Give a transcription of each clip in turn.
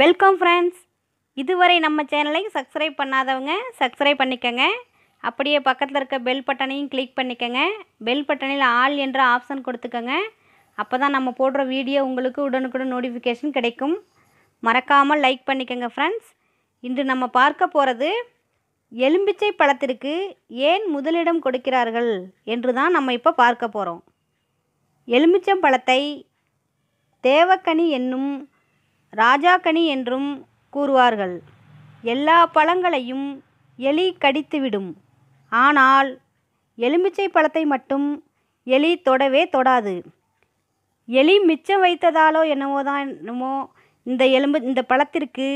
welcome friends இதுவரை நம்ம சேனலை சப்ஸ்கிரைப் பண்ணாதவங்க சப்ஸ்கிரைப் பண்ணிக்கோங்க அப்படியே பக்கத்தில் இருக்க பெல் பட்டனையும் கிளிக் பண்ணிக்கோங்க பெல் பட்டனில் ஆல் என்ற ஆப்ஷன் கொடுத்துக்கோங்க அப்போ தான் நம்ம போடுற வீடியோ உங்களுக்கு உடனுக்குடன் நோட்டிஃபிகேஷன் கிடைக்கும் மறக்காமல் லைக் பண்ணிக்கோங்க ஃப்ரெண்ட்ஸ் இன்று நம்ம பார்க்க போகிறது எலும்பிச்சை பழத்திற்கு ஏன் முதலிடம் கொடுக்கிறார்கள் என்று தான் நம்ம இப்போ பார்க்க போகிறோம் எலுமிச்சம் பழத்தை தேவக்கனி என்னும் ராஜாக்கனி என்றும் கூறுவார்கள் எல்லா பழங்களையும் எலி கடித்துவிடும் ஆனால் எலுமிச்சை பழத்தை மட்டும் எலி தொடவே தொடாது எலி மிச்சம் வைத்ததாலோ என்னவோ தான் என்னமோ இந்த எலும்பு இந்த பழத்திற்கு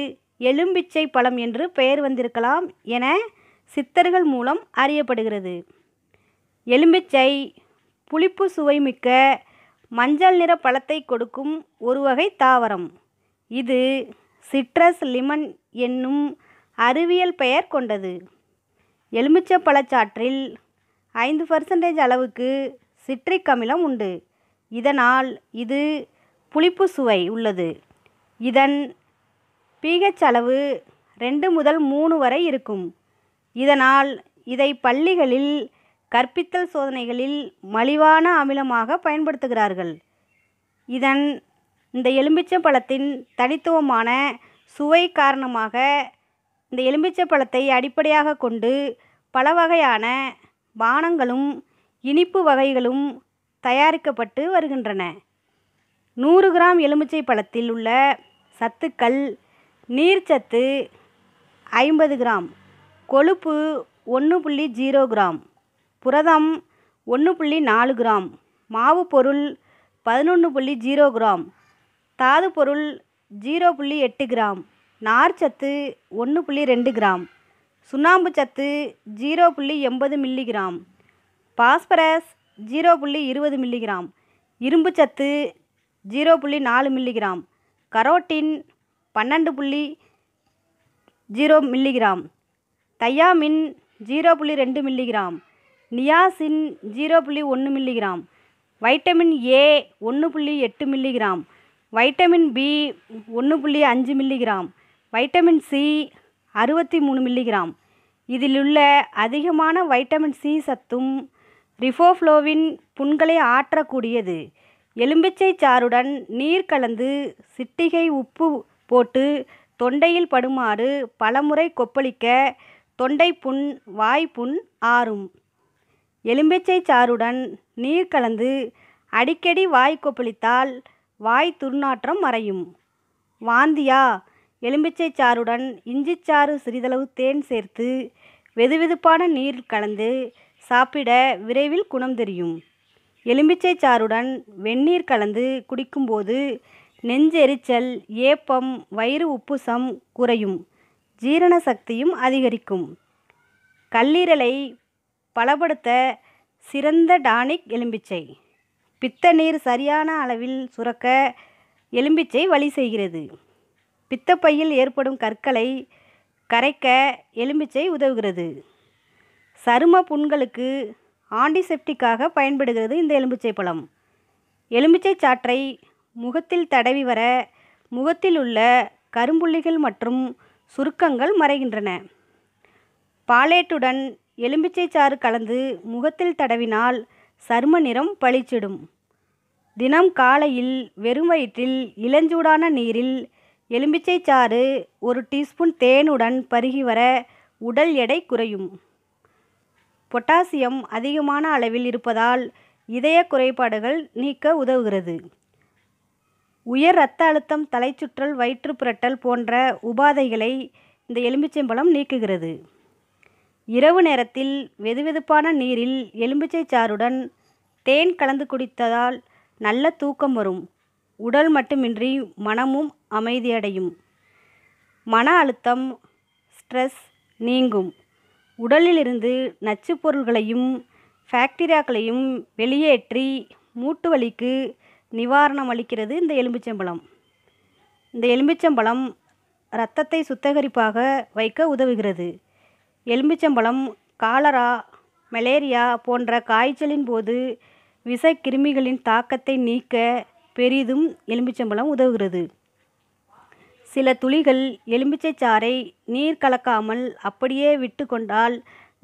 எலும்பிச்சை பழம் என்று பெயர் வந்திருக்கலாம் என சித்தர்கள் மூலம் அறியப்படுகிறது எலும்பிச்சை புளிப்பு சுவைமிக்க மஞ்சள் நிற பழத்தை கொடுக்கும் ஒரு வகை தாவரம் இது சிட்ரஸ் லிமன் என்னும் அறிவியல் பெயர் கொண்டது எலுமிச்சப்பழச்சாற்றில் ஐந்து பர்சன்டேஜ் அளவுக்கு சிட்ரிக் அமிலம் உண்டு இதனால் இது புளிப்பு சுவை உள்ளது இதன் பிஹெச் அளவு ரெண்டு முதல் மூணு வரை இருக்கும் இதனால் இதை பள்ளிகளில் கற்பித்தல் சோதனைகளில் மலிவான அமிலமாக பயன்படுத்துகிறார்கள் இதன் இந்த பழத்தின் தனித்துவமான சுவை காரணமாக இந்த பழத்தை அடிப்படையாக கொண்டு பல வகையான பானங்களும் இனிப்பு வகைகளும் தயாரிக்கப்பட்டு வருகின்றன நூறு கிராம் எலுமிச்சை பழத்தில் உள்ள சத்துக்கள் நீர்ச்சத்து ஐம்பது கிராம் கொழுப்பு ஒன்று புள்ளி ஜீரோ கிராம் புரதம் ஒன்று புள்ளி நாலு கிராம் மாவு பொருள் பதினொன்று புள்ளி ஜீரோ கிராம் தாது பொருள் ஜீரோ புள்ளி எட்டு கிராம் நார்ச்சத்து ஒன்று புள்ளி ரெண்டு கிராம் சுண்ணாம்பு சத்து ஜீரோ புள்ளி எண்பது மில்லிகிராம் பாஸ்பரஸ் ஜீரோ புள்ளி இருபது மில்லிகிராம் இரும்பு சத்து ஜீரோ புள்ளி நாலு மில்லிகிராம் கரோட்டின் பன்னெண்டு புள்ளி ஜீரோ மில்லிகிராம் தையாமின் ஜீரோ புள்ளி ரெண்டு மில்லிகிராம் நியாசின் ஜீரோ புள்ளி ஒன்று மில்லிகிராம் வைட்டமின் ஏ ஒன்று புள்ளி எட்டு மில்லிகிராம் வைட்டமின் பி ஒன்று புள்ளி அஞ்சு மில்லிகிராம் வைட்டமின் சி அறுபத்தி மூணு மில்லிகிராம் இதிலுள்ள அதிகமான வைட்டமின் சி சத்தும் ரிஃபோஃப்ளோவின் புண்களை ஆற்றக்கூடியது எலும்பிச்சை சாறுடன் நீர் கலந்து சிட்டிகை உப்பு போட்டு தொண்டையில் படுமாறு பலமுறை கொப்பளிக்க தொண்டை புண் வாய்ப்புண் ஆறும் எலும்பிச்சை சாறுடன் நீர் கலந்து அடிக்கடி வாய் கொப்பளித்தால் வாய் துர்நாற்றம் மறையும் வாந்தியா எலும்பிச்சை சாறுடன் இஞ்சிச்சாறு சிறிதளவு தேன் சேர்த்து வெதுவெதுப்பான நீர் கலந்து சாப்பிட விரைவில் குணம் தெரியும் எலும்பிச்சை சாறுடன் வெந்நீர் கலந்து குடிக்கும்போது நெஞ்செரிச்சல் ஏப்பம் வயிறு உப்புசம் குறையும் ஜீரண சக்தியும் அதிகரிக்கும் கல்லீரலை பலப்படுத்த சிறந்த டானிக் எலும்பிச்சை பித்த நீர் சரியான அளவில் சுரக்க எலும்பிச்சை வழி செய்கிறது பித்தப்பையில் ஏற்படும் கற்களை கரைக்க எலும்பிச்சை உதவுகிறது சரும புண்களுக்கு ஆண்டிசெப்டிக்காக பயன்படுகிறது இந்த எலும்பிச்சை பழம் எலும்பிச்சை சாற்றை முகத்தில் தடவி வர முகத்தில் உள்ள கரும்புள்ளிகள் மற்றும் சுருக்கங்கள் மறைகின்றன பாலேட்டுடன் எலும்பிச்சை சாறு கலந்து முகத்தில் தடவினால் சரும நிறம் பளிச்சிடும் தினம் காலையில் வெறும் வயிற்றில் இளஞ்சூடான நீரில் எலுமிச்சை சாறு ஒரு டீஸ்பூன் தேனுடன் பருகி வர உடல் எடை குறையும் பொட்டாசியம் அதிகமான அளவில் இருப்பதால் இதய குறைபாடுகள் நீக்க உதவுகிறது உயர் இரத்த அழுத்தம் தலைச்சுற்றல் வயிற்று புரட்டல் போன்ற உபாதைகளை இந்த எலும்பிச்சம்பழம் நீக்குகிறது இரவு நேரத்தில் வெதுவெதுப்பான நீரில் எலும்பிச்சை சாறுடன் தேன் கலந்து குடித்ததால் நல்ல தூக்கம் வரும் உடல் மட்டுமின்றி மனமும் அமைதியடையும் மன அழுத்தம் ஸ்ட்ரெஸ் நீங்கும் உடலிலிருந்து நச்சு பொருள்களையும் ஃபேக்டீரியாக்களையும் வெளியேற்றி மூட்டு வலிக்கு நிவாரணம் அளிக்கிறது இந்த எலும்பிச்சம்பழம் இந்த எலும்பிச்சம்பழம் இரத்தத்தை சுத்தகரிப்பாக வைக்க உதவுகிறது எலுமிச்சம்பழம் காலரா மலேரியா போன்ற காய்ச்சலின் போது விஷக்கிருமிகளின் தாக்கத்தை நீக்க பெரிதும் எலுமிச்சம்பழம் உதவுகிறது சில துளிகள் எலும்பிச்சை சாறை நீர் கலக்காமல் அப்படியே விட்டு கொண்டால்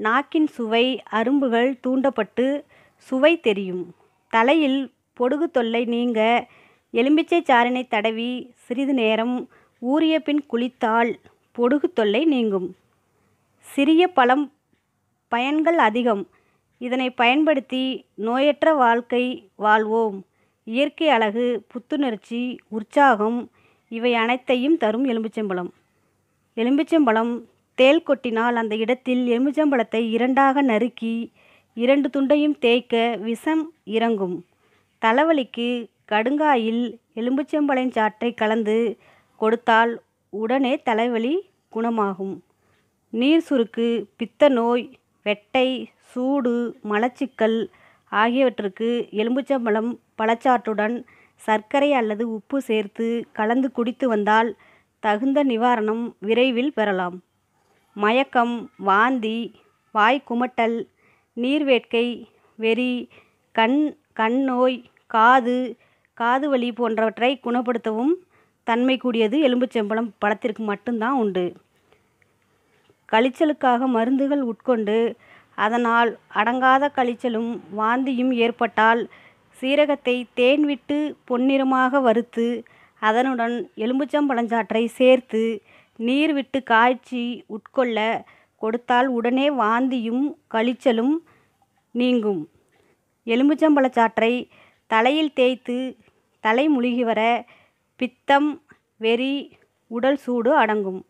நாக்கின் சுவை அரும்புகள் தூண்டப்பட்டு சுவை தெரியும் தலையில் பொடுகு தொல்லை நீங்க எலுமிச்சை சாறினை தடவி சிறிது நேரம் ஊறிய பின் குளித்தால் பொடுகு தொல்லை நீங்கும் சிறிய பழம் பயன்கள் அதிகம் இதனை பயன்படுத்தி நோயற்ற வாழ்க்கை வாழ்வோம் இயற்கை அழகு புத்துணர்ச்சி உற்சாகம் இவை அனைத்தையும் தரும் எலும்புச்சம்பழம் எலும்புச்சம்பழம் தேள் கொட்டினால் அந்த இடத்தில் எலுமிச்சம்பழத்தை இரண்டாக நறுக்கி இரண்டு துண்டையும் தேய்க்க விஷம் இறங்கும் தலைவலிக்கு கடுங்காயில் எலும்புச்சம்பழம் சாற்றை கலந்து கொடுத்தால் உடனே தலைவலி குணமாகும் நீர் சுருக்கு பித்த நோய் வெட்டை சூடு மலச்சிக்கல் ஆகியவற்றுக்கு எலும்புச்சம்பழம் பழச்சாற்றுடன் சர்க்கரை அல்லது உப்பு சேர்த்து கலந்து குடித்து வந்தால் தகுந்த நிவாரணம் விரைவில் பெறலாம் மயக்கம் வாந்தி வாய் குமட்டல் நீர் வேட்கை வெறி கண் கண் நோய் காது காது வலி போன்றவற்றை குணப்படுத்தவும் தன்மை கூடியது எலும்புச்சம்பழம் பழத்திற்கு மட்டும்தான் உண்டு கழிச்சலுக்காக மருந்துகள் உட்கொண்டு அதனால் அடங்காத கழிச்சலும் வாந்தியும் ஏற்பட்டால் சீரகத்தை தேன் விட்டு பொன்னிறமாக வறுத்து அதனுடன் எலுமிச்சம்பழச்சாற்றை சேர்த்து நீர் விட்டு காய்ச்சி உட்கொள்ள கொடுத்தால் உடனே வாந்தியும் கழிச்சலும் நீங்கும் எலுமிச்சம்பழச்சாற்றை தலையில் தேய்த்து தலை முழுகி வர பித்தம் வெறி உடல் சூடு அடங்கும்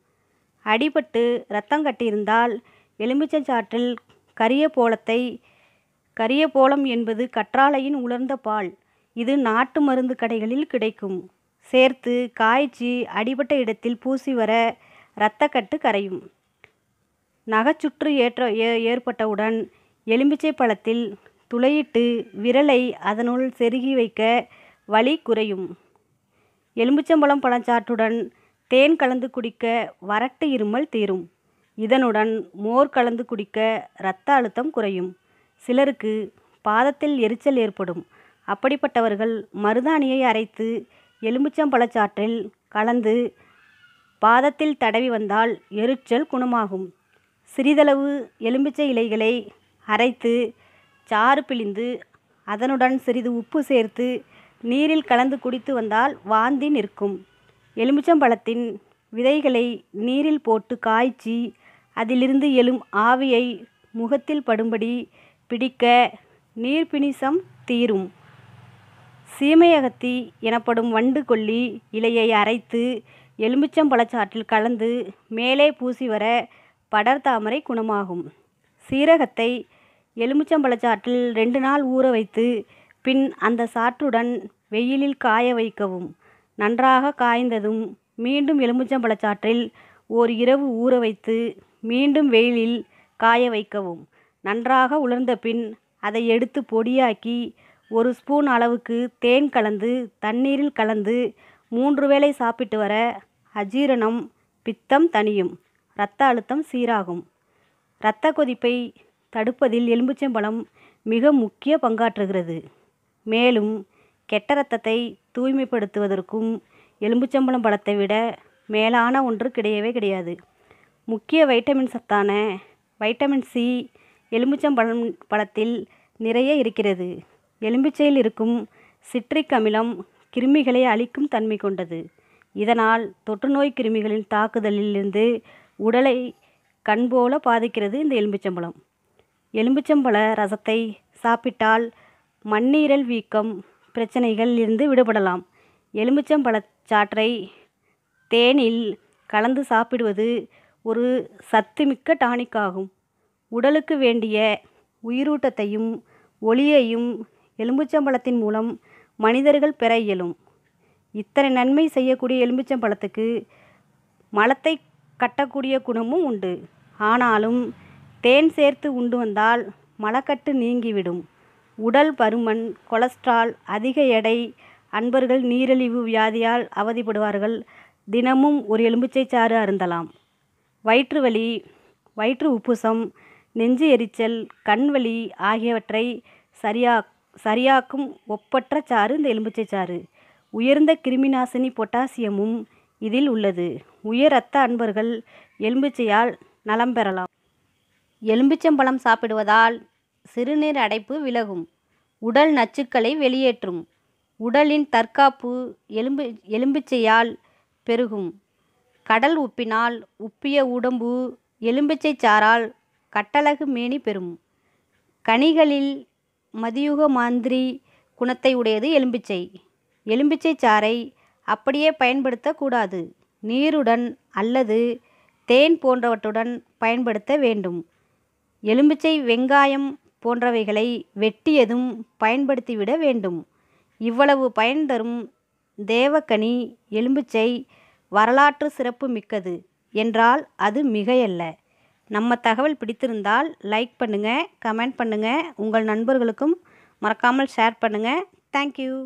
அடிபட்டு ரத்தம் கட்டியிருந்தால் எலுமிச்சஞ்சாற்றில் கரிய போலத்தை கரிய போலம் என்பது கற்றாழையின் உலர்ந்த பால் இது நாட்டு மருந்து கடைகளில் கிடைக்கும் சேர்த்து காய்ச்சி அடிபட்ட இடத்தில் பூசி வர இரத்தக்கட்டு கரையும் நகைச்சுற்று ஏற்ற ஏற்பட்டவுடன் எலுமிச்சை பழத்தில் துளையிட்டு விரலை அதனுள் செருகி வைக்க வலி குறையும் எலுமிச்சம்பழம் பழச்சாற்றுடன் தேன் கலந்து குடிக்க வறட்டு இருமல் தீரும் இதனுடன் மோர் கலந்து குடிக்க இரத்த அழுத்தம் குறையும் சிலருக்கு பாதத்தில் எரிச்சல் ஏற்படும் அப்படிப்பட்டவர்கள் மருதாணியை அரைத்து எலுமிச்சம்பழச்சாற்றில் கலந்து பாதத்தில் தடவி வந்தால் எரிச்சல் குணமாகும் சிறிதளவு எலுமிச்சை இலைகளை அரைத்து சாறு பிழிந்து அதனுடன் சிறிது உப்பு சேர்த்து நீரில் கலந்து குடித்து வந்தால் வாந்தி நிற்கும் எலுமிச்சம்பழத்தின் விதைகளை நீரில் போட்டு காய்ச்சி அதிலிருந்து எழும் ஆவியை முகத்தில் படும்படி பிடிக்க நீர்பிணிசம் தீரும் சீமையகத்தி எனப்படும் வண்டு கொல்லி இலையை அரைத்து எலுமிச்சம்பழச்சாற்றில் கலந்து மேலே பூசி வர படர்தாமரை குணமாகும் சீரகத்தை எலுமிச்சம்பழச்சாற்றில் ரெண்டு நாள் ஊற வைத்து பின் அந்த சாற்றுடன் வெயிலில் காய வைக்கவும் நன்றாக காய்ந்ததும் மீண்டும் எலுமிச்சம்பழச்சாற்றில் ஓர் இரவு ஊற வைத்து மீண்டும் வெயிலில் காய வைக்கவும் நன்றாக உலர்ந்த பின் அதை எடுத்து பொடியாக்கி ஒரு ஸ்பூன் அளவுக்கு தேன் கலந்து தண்ணீரில் கலந்து மூன்று வேளை சாப்பிட்டு வர அஜீரணம் பித்தம் தனியும் இரத்த அழுத்தம் சீராகும் இரத்த கொதிப்பை தடுப்பதில் எலும்புச்சம்பழம் மிக முக்கிய பங்காற்றுகிறது மேலும் கெட்ட ரத்தத்தை தூய்மைப்படுத்துவதற்கும் எலும்புச்சம்பழம் பழத்தை விட மேலான ஒன்று கிடையவே கிடையாது முக்கிய வைட்டமின் சத்தான வைட்டமின் சி எலும்புச்சம்பழம் பழத்தில் நிறைய இருக்கிறது எலும்பிச்சையில் இருக்கும் சிட்ரிக் அமிலம் கிருமிகளை அழிக்கும் தன்மை கொண்டது இதனால் தொற்றுநோய் கிருமிகளின் தாக்குதலிலிருந்து உடலை கண் போல பாதிக்கிறது இந்த எலும்புச்சம்பழம் எலும்புச்சம்பழ ரசத்தை சாப்பிட்டால் மண்ணீரல் வீக்கம் பிரச்சனைகள் இருந்து விடுபடலாம் எலுமிச்சம் சாற்றை தேனில் கலந்து சாப்பிடுவது ஒரு சத்துமிக்க டானிக் ஆகும் உடலுக்கு வேண்டிய உயிரூட்டத்தையும் ஒளியையும் எலும்புச்சம்பழத்தின் மூலம் மனிதர்கள் பெற இயலும் இத்தனை நன்மை செய்யக்கூடிய எலும்புச்சம்பழத்துக்கு மலத்தை கட்டக்கூடிய குணமும் உண்டு ஆனாலும் தேன் சேர்த்து உண்டு வந்தால் மலக்கட்டு நீங்கிவிடும் உடல் பருமன் கொலஸ்ட்ரால் அதிக எடை அன்பர்கள் நீரிழிவு வியாதியால் அவதிப்படுவார்கள் தினமும் ஒரு எலும்புச்சை சாறு அருந்தலாம் வயிற்று வலி வயிற்று உப்புசம் நெஞ்சு எரிச்சல் கண் வலி ஆகியவற்றை சரியா சரியாக்கும் ஒப்பற்ற சாறு இந்த எலும்புச்சை சாறு உயர்ந்த கிருமிநாசினி பொட்டாசியமும் இதில் உள்ளது உயர் இரத்த அன்பர்கள் எலும்புச்சையால் நலம் பெறலாம் எலும்பிச்சம்பழம் சாப்பிடுவதால் சிறுநீர் அடைப்பு விலகும் உடல் நச்சுக்களை வெளியேற்றும் உடலின் தற்காப்பு எலும்பு எலும்பிச்சையால் பெருகும் கடல் உப்பினால் உப்பிய உடம்பு எலும்பிச்சை சாரால் கட்டழகு மேனி பெறும் கனிகளில் மதியுக மாந்திரி குணத்தை உடையது எலும்பிச்சை எலும்பிச்சை சாறை அப்படியே பயன்படுத்தக்கூடாது நீருடன் அல்லது தேன் போன்றவற்றுடன் பயன்படுத்த வேண்டும் எலும்பிச்சை வெங்காயம் போன்றவைகளை வெட்டியதும் பயன்படுத்திவிட வேண்டும் இவ்வளவு பயன் தரும் தேவக்கனி எலும்புச்சை வரலாற்று சிறப்பு மிக்கது என்றால் அது மிகையல்ல நம்ம தகவல் பிடித்திருந்தால் லைக் பண்ணுங்கள் கமெண்ட் பண்ணுங்கள் உங்கள் நண்பர்களுக்கும் மறக்காமல் ஷேர் பண்ணுங்கள் தேங்க்யூ